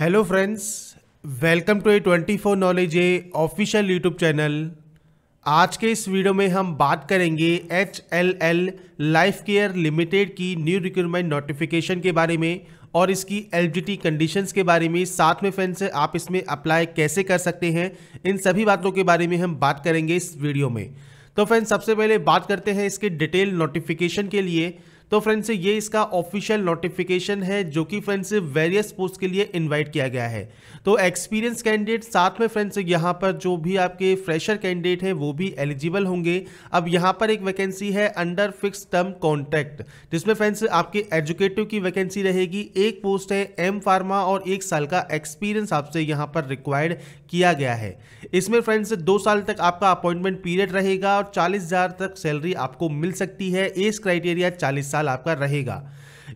hello friends welcome to A twenty four knowledge A official YouTube channel आज के इस video में हम बात करेंगे H L L life care limited की न्यू रिक्रूटमेंट नोटिफिकेशन के बारे में और इसकी एल जी टी कंडीशंस के बारे में साथ में फ्रेंड्स आप इसमें अप्लाई कैसे कर सकते हैं इन सभी बातों के बारे में हम बात करेंगे इस वीडियो में तो फ्रेंड्स सबसे पहले बात करते हैं इसके डिटेल नोटिफिकेशन के लिए तो फ्रेंड्स ये इसका ऑफिशियल नोटिफिकेशन है जो कि फ्रेंड्स वेरियस पोस्ट के लिए इन्वाइट किया गया है तो एक्सपीरियंस कैंडिडेट साथ में फ्रेंड्स यहाँ पर जो भी आपके फ्रेशर कैंडिडेट हैं वो भी एलिजिबल होंगे अब यहाँ पर एक वैकेंसी है अंडर फिक्स टर्म कॉन्ट्रैक्ट जिसमें फ्रेंड्स आपके एजुकेटिव की वैकेंसी रहेगी एक पोस्ट है एम फार्मा और एक साल का एक्सपीरियंस आपसे यहाँ पर रिक्वायर्ड किया गया है इसमें फ्रेंड्स दो साल तक आपका अपॉइंटमेंट पीरियड रहेगा और चालीस हज़ार तक सैलरी आपको मिल सकती है एज क्राइटेरिया चालीस साल आपका रहेगा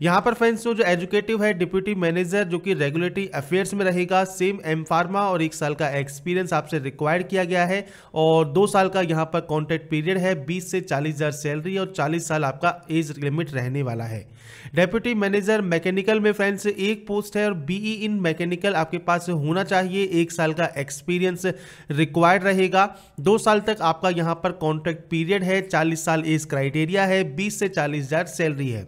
यहाँ पर फ्रेंड्स जो एजुकेटिव है डिप्यूटी मैनेजर जो कि रेगुलेटरी अफेयर्स में रहेगा सेम एम फार्मा और एक साल का एक्सपीरियंस आपसे रिक्वायर्ड किया गया है और दो साल का यहाँ पर कॉन्ट्रैक्ट पीरियड है बीस से चालीस हज़ार सैलरी और चालीस साल आपका एज लिमिट रहने वाला है डेप्यूटी मैनेजर मैकेनिकल में फ्रेंड्स एक पोस्ट है और बीई इन मैकेनिकल आपके पास होना चाहिए एक साल का एक्सपीरियंस रिक्वायर्ड रहेगा दो साल तक आपका यहाँ पर कॉन्ट्रैक्ट पीरियड है चालीस साल एज क्राइटेरिया है बीस से चालीस हज़ार सैलरी है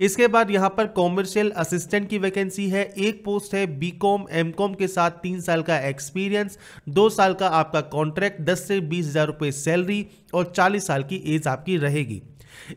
इसके बाद यहाँ पर कॉमर्शियल असिस्टेंट की वैकेंसी है एक पोस्ट है बी कॉम एम कॉम के साथ तीन साल का एक्सपीरियंस दो साल का आपका कॉन्ट्रैक्ट दस से बीस हज़ार रुपये सैलरी और चालीस साल की एज आपकी रहेगी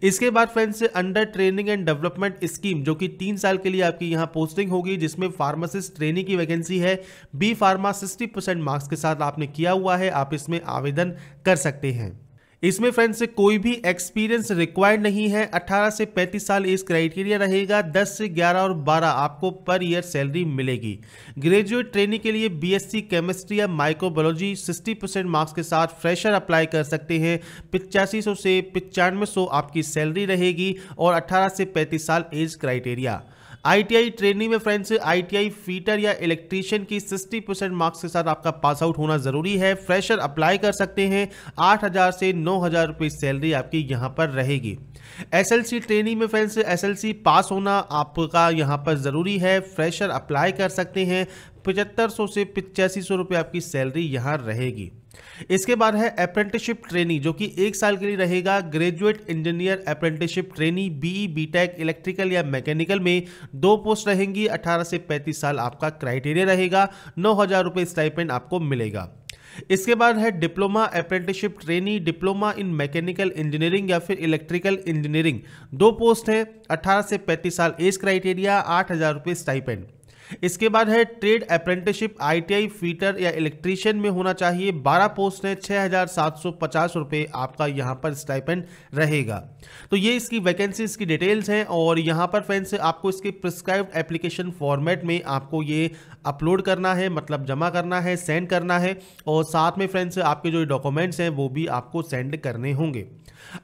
इसके बाद friends under training and development scheme जो कि तीन साल के लिए आपकी यहाँ पोस्टिंग होगी जिसमें फार्मासिस्ट ट्रेनिंग की वैकेंसी है B pharma sixty percent marks के साथ आपने किया हुआ है आप इसमें आवेदन कर सकते हैं इसमें फ्रेंड्स कोई भी एक्सपीरियंस रिक्वायर्ड नहीं है 18 से 35 साल इस क्राइटेरिया रहेगा 10 से 11 और 12 आपको पर ईयर सैलरी मिलेगी ग्रेजुएट ट्रेनिंग के लिए बीएससी केमिस्ट्री या माइक्रोबायोलॉजी 60 परसेंट मार्क्स के साथ फ्रेशर अप्लाई कर सकते हैं पिचासी से पचानवे आपकी सैलरी रहेगी और अट्ठारह से पैंतीस साल एज क्राइटेरिया आईटीआई ट्रेनिंग में फ्रेंड्स आईटीआई फीटर या इलेक्ट्रीशियन की सिक्सटी परसेंट मार्क्स के साथ आपका पास आउट होना जरूरी है फ्रेशर अप्लाई कर सकते हैं आठ हज़ार से नौ हज़ार रुपये सैलरी आपकी यहां पर रहेगी एसएलसी ट्रेनिंग में फ्रेंड्स एसएलसी पास होना आपका यहां पर ज़रूरी है फ्रेशर अप्लाई कर सकते हैं पचहत्तर से पचासी सौ रुपये आपकी सैलरी यहाँ रहेगी इसके बाद है अप्रेंटिसशिप ट्रेनी जो कि एक साल के लिए रहेगा graduate engineer apprenticeship trainee B BTech electrical या मैकेनिकल में दो पोस्ट रहेंगी 18 से 35 साल आपका क्राइटेरिया रहेगा नौ हज़ार रुपये स्टाइपेंट आपको मिलेगा इसके बाद है diploma apprenticeship trainee diploma in mechanical engineering या फिर इलेक्ट्रिकल इंजीनियरिंग दो पोस्ट है 18 से 35 साल एज क्राइटेरिया आठ हज़ार रुपये स्टाइपेंड इसके बाद है ट्रेड अप्रेंटिसशिप आईटीआई फीटर या इलेक्ट्रीशियन में होना चाहिए 12 पोस्ट है छः हज़ार सात सौ पचास रुपये आपका यहाँ पर स्टाइपेंड रहेगा तो ये इसकी वैकेंसीज की डिटेल्स हैं और यहाँ पर फ्रेंड्स आपको इसके प्रिस्क्राइब एप्लीकेशन फॉर्मेट में आपको ये अपलोड करना है मतलब जमा करना है सेंड करना है और साथ में फ्रेंड्स आपके जो डॉक्यूमेंट्स हैं वो भी आपको सेंड करने होंगे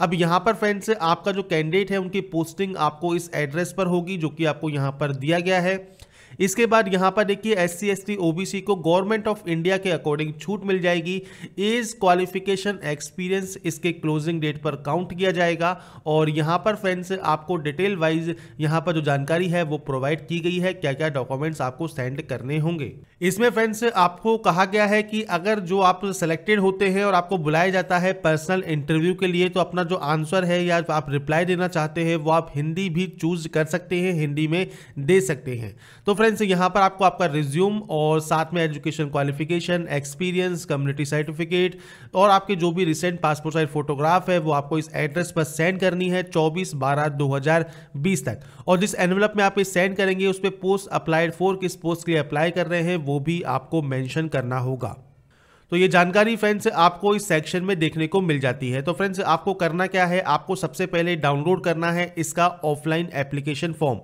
अब यहां पर फ्रेंड्स आपका जो कैंडिडेट है उनकी पोस्टिंग आपको इस एड्रेस पर होगी जो कि आपको यहां पर दिया गया है इसके बाद यहाँ पर देखिए एस सी एस ओबीसी को गवर्नमेंट ऑफ इंडिया के अकॉर्डिंग छूट मिल जाएगी एज क्वालिफिकेशन एक्सपीरियंस इसके क्लोजिंग डेट पर काउंट किया जाएगा और यहाँ पर फ्रेंड्स आपको डिटेल वाइज यहाँ पर जो जानकारी है वो प्रोवाइड की गई है क्या क्या डॉक्यूमेंट्स आपको सेंड करने होंगे इसमें फ्रेंड्स आपको कहा गया है कि अगर जो आप सेलेक्टेड होते हैं और आपको बुलाया जाता है पर्सनल इंटरव्यू के लिए तो अपना जो आंसर है या आप रिप्लाई देना चाहते हैं वो आप हिंदी भी चूज कर सकते हैं हिंदी में दे सकते हैं तो फ्रेंड्स फ्रेंड्स यहाँ पर आपको आपका रिज्यूम और साथ में education qualification experience community certificate और आपके जो भी रिसेंट पासपोर्ट साइज फोटोग्राफ है वो आपको इस एड्रेस पर सेंड करनी है चौबीस बारह दो हजार बीस तक और जिस एनवलप में आप ये सेंड करेंगे उस पर पोस्ट अप्लाइड फोर किस पोस्ट के लिए अप्लाई कर रहे हैं वो भी आपको मैंशन करना होगा तो ये जानकारी फ्रेंड्स आपको इस सेक्शन में देखने को मिल जाती है तो फ्रेंड्स आपको करना क्या है आपको सबसे पहले डाउनलोड करना है इसका ऑफलाइन एप्लीकेशन फॉर्म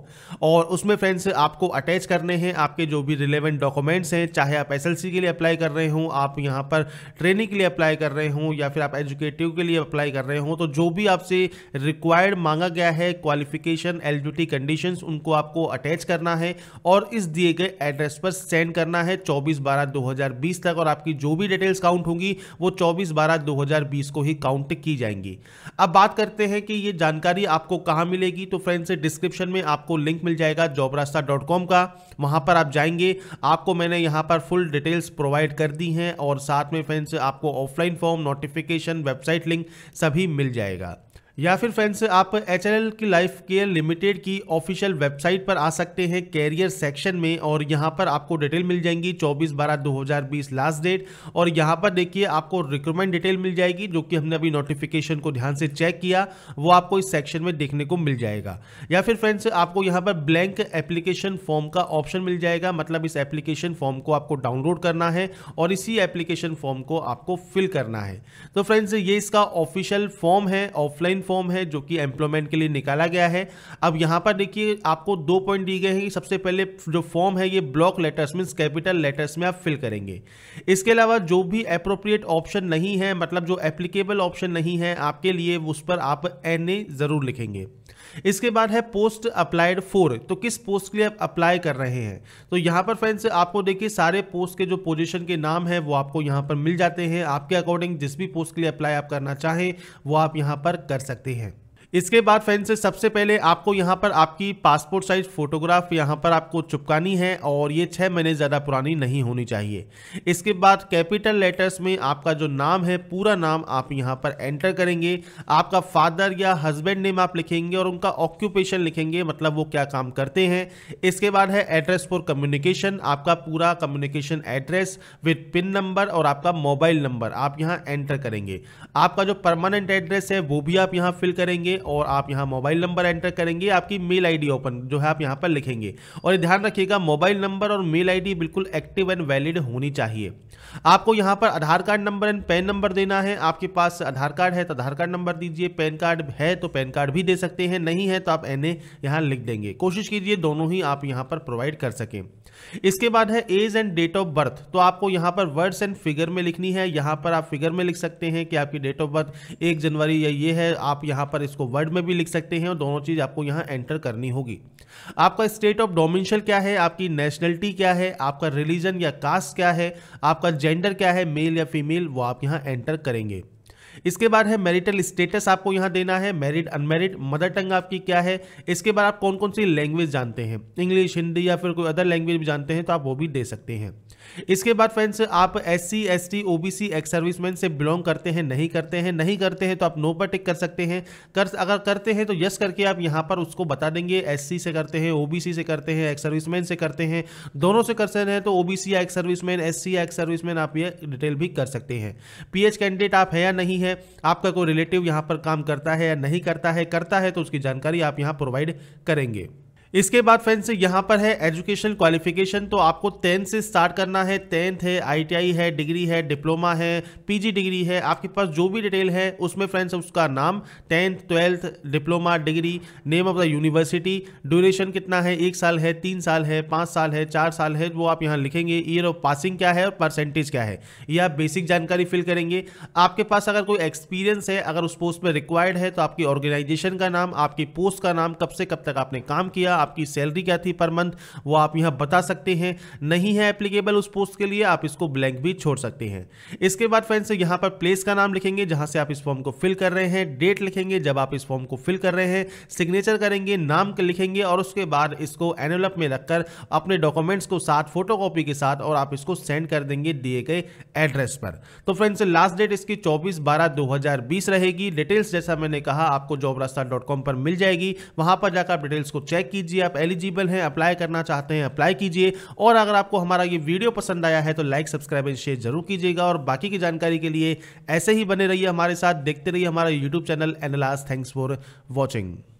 और उसमें फ्रेंड्स आपको अटैच करने हैं आपके जो भी रिलेवेंट डॉक्यूमेंट्स हैं चाहे आप एसएलसी के लिए अप्लाई कर रहे हों आप यहाँ पर ट्रेनिंग के लिए अप्लाई कर रहे हों या फिर आप एजुकेटिव के लिए अप्लाई कर रहे हों तो जो भी आपसे रिक्वायर्ड मांगा गया है क्वालिफिकेशन एलिजिबिलिटी कंडीशन उनको आपको अटैच करना है और इस दिए गए एड्रेस पर सेंड करना है चौबीस बारह दो तक और आपकी जो भी डिटेल्स काउंट होंगी वो 24 बारह 2020 को ही काउंट की जाएंगी अब बात करते हैं कि ये जानकारी आपको कहाँ मिलेगी तो फ्रेंड्स डिस्क्रिप्शन में आपको लिंक मिल जाएगा जॉबरास्ता का वहाँ पर आप जाएंगे आपको मैंने यहाँ पर फुल डिटेल्स प्रोवाइड कर दी हैं और साथ में फ्रेंड्स आपको offline form notification website link सभी मिल जाएगा या फिर फ्रेंड्स आप एच की लाइफ केयर लिमिटेड की ऑफिशियल वेबसाइट पर आ सकते हैं कैरियर सेक्शन में और यहाँ पर आपको डिटेल मिल जाएंगी 24 बारह 2020 लास्ट डेट और यहाँ पर देखिए आपको रिक्रूटमेंट डिटेल मिल जाएगी जो कि हमने अभी नोटिफिकेशन को ध्यान से चेक किया वो आपको इस सेक्शन में देखने को मिल जाएगा या फिर फ्रेंड्स आपको यहाँ पर ब्लैंक एप्लीकेशन फॉर्म का ऑप्शन मिल जाएगा मतलब इस एप्लीकेशन फॉर्म को आपको डाउनलोड करना है और इसी एप्लीकेशन फॉर्म को आपको फिल करना है तो फ्रेंड्स ये इसका ऑफिशियल फॉर्म है ऑफलाइन फॉर्म है जो कि एम्प्लॉयमेंट के लिए निकाला गया है अब यहाँ पर देखिए आपको दो पॉइंट दिए गए हैं कि सबसे पहले जो फॉर्म है ये block letters means capital letters में आप फिल करेंगे इसके अलावा जो भी अप्रोप्रिएट ऑप्शन नहीं है मतलब जो एप्लीकेबल ऑप्शन नहीं है आपके लिए उस पर आप एन ज़रूर लिखेंगे इसके बाद है पोस्ट अप्लाइड फोर तो किस पोस्ट के लिए आप अप्लाई कर रहे हैं तो यहाँ पर फ्रेंड्स आपको देखिए सारे पोस्ट के जो पोजीशन के नाम है वो आपको यहाँ पर मिल जाते हैं आपके अकॉर्डिंग जिस भी पोस्ट के लिए अप्लाई आप करना चाहें वो आप यहाँ पर कर सकते हैं इसके बाद फ्रेंड्स सबसे पहले आपको यहाँ पर आपकी पासपोर्ट साइज फोटोग्राफ यहाँ पर आपको चुपकानी है और ये छः महीने ज़्यादा पुरानी नहीं होनी चाहिए इसके बाद कैपिटल लेटर्स में आपका जो नाम है पूरा नाम आप यहाँ पर एंटर करेंगे आपका फादर या हस्बैंड नेम आप लिखेंगे और उनका ऑक्यूपेशन लिखेंगे मतलब वो क्या काम करते हैं इसके बाद है एड्रेस फॉर कम्युनिकेशन आपका पूरा communication address with pin number और आपका मोबाइल नंबर आप यहाँ एंटर करेंगे आपका जो परमानेंट एड्रेस है वो भी आप यहाँ फिल करेंगे और आप यहाँ मोबाइल नंबर एंटर करेंगे आपकी मेल आईडी ओपन जो है आप यहाँ पर लिखेंगे और ध्यान रखिएगा मोबाइल नंबर और मेल आईडी बिल्कुल एक्टिव एंड वैलिड होनी चाहिए आपको यहाँ पर Aadhaar card number and PAN number देना है आपके पास आधार कार्ड है तो आधार कार्ड नंबर दीजिए पैन कार्ड है तो पैन कार्ड भी दे सकते हैं नहीं है तो आप एन ए लिख देंगे कोशिश कीजिए दोनों ही आप यहाँ पर प्रोवाइड कर सकें इसके बाद है age and date of birth तो आपको यहाँ पर वर्ड्स एंड फिगर में लिखनी है यहाँ पर आप फिगर में लिख सकते हैं कि आपकी डेट ऑफ बर्थ एक जनवरी या ये है आप यहाँ पर इसको वर्ड में भी लिख सकते हैं और दोनों चीज़ आपको यहाँ एंटर करनी होगी आपका स्टेट ऑफ डोमिनशल क्या है आपकी नेशनलिटी क्या है आपका रिलीजन या कास्ट क्या है आपका जेंडर क्या है मेल या फीमेल वो आप यहाँ एंटर करेंगे इसके बाद है मैरिटल स्टेटस आपको यहाँ देना है मैरिड अनमेरिड मदर टंग आपकी क्या है इसके बाद आप कौन कौन सी लैंग्वेज जानते हैं इंग्लिश हिंदी या फिर कोई अदर लैंग्वेज भी जानते हैं तो आप वो भी दे सकते हैं इसके बाद फ्रेंड्स आप S C S T O B C ex serviceman से बिलोंग करते हैं नहीं करते हैं नहीं करते हैं तो आप नो पर टिक कर सकते हैं कर अगर करते हैं तो यस करके आप यहाँ पर उसको बता देंगे एस सी से करते हैं ओ बी सी से करते हैं एक्स सर्विसमैन से करते हैं दोनों से कर सकते हैं तो ओ बी सी या एक्स सर्विसमैन एस सी या एक्स सर्विसमैन आप ये डिटेल भी कर सकते हैं पी एच कैंडिडेट आप है या नहीं है है आपका कोई रिलेटिव यहाँ पर काम करता है या नहीं करता है करता है तो उसकी जानकारी आप यहाँ प्रोवाइड करेंगे इसके बाद फ्रेंड्स यहाँ पर है एजुकेशन क्वालिफिकेशन तो आपको टेंथ से स्टार्ट करना है टेंथ है आईटीआई है डिग्री है डिप्लोमा है पीजी डिग्री है आपके पास जो भी डिटेल है उसमें फ्रेंड्स उसका नाम tenth twelfth diploma degree name of the university duration कितना है एक साल है तीन साल है पाँच साल है चार साल है वो आप यहाँ लिखेंगे ईयर ऑफ पासिंग क्या है और परसेंटेज क्या है यह आप बेसिक जानकारी फिल करेंगे आपके पास अगर कोई एक्सपीरियंस है अगर उस पोस्ट में रिक्वायर्ड है तो आपकी ऑर्गेनाइजेशन का नाम आपकी पोस्ट का नाम कब से कब तक आपने काम किया आपकी सैलरी क्या थी पर मंथ वो आप यहाँ बता सकते हैं नहीं है एप्लीकेबल उस पोस्ट के लिए आप इसको ब्लैंक भी छोड़ सकते हैं इसके बाद फ्रेंड्स यहाँ पर प्लेस का नाम लिखेंगे जहाँ से आप इस फॉर्म को फिल कर रहे हैं डेट लिखेंगे जब आप इस फॉर्म को फिल कर रहे हैं सिग्नेचर करेंगे नाम लिखेंगे और उसके बाद इसको एनवलप में रखकर अपने डॉक्यूमेंट्स को साथ फोटो के साथ और आप इसको सेंड कर देंगे दिए गए एड्रेस पर तो फ्रेंड्स लास्ट डेट इसकी चौबीस बारह दो रहेगी डिटेल्स जैसा मैंने कहा आपको जॉब पर मिल जाएगी वहां पर जाकर आप डिटेल्स को चेक कीजिए लीजिए आप एलिजिबल हैं अप्लाई करना चाहते हैं अप्लाई कीजिए और अगर आपको हमारा ये वीडियो पसंद आया है तो लाइक सब्सक्राइब एंड शेयर जरूर कीजिएगा और बाकी की जानकारी के लिए ऐसे ही बने रहिए हमारे साथ देखते रहिए हमारा यूट्यूब चैनल एनलास थैंक्स फॉर वॉचिंग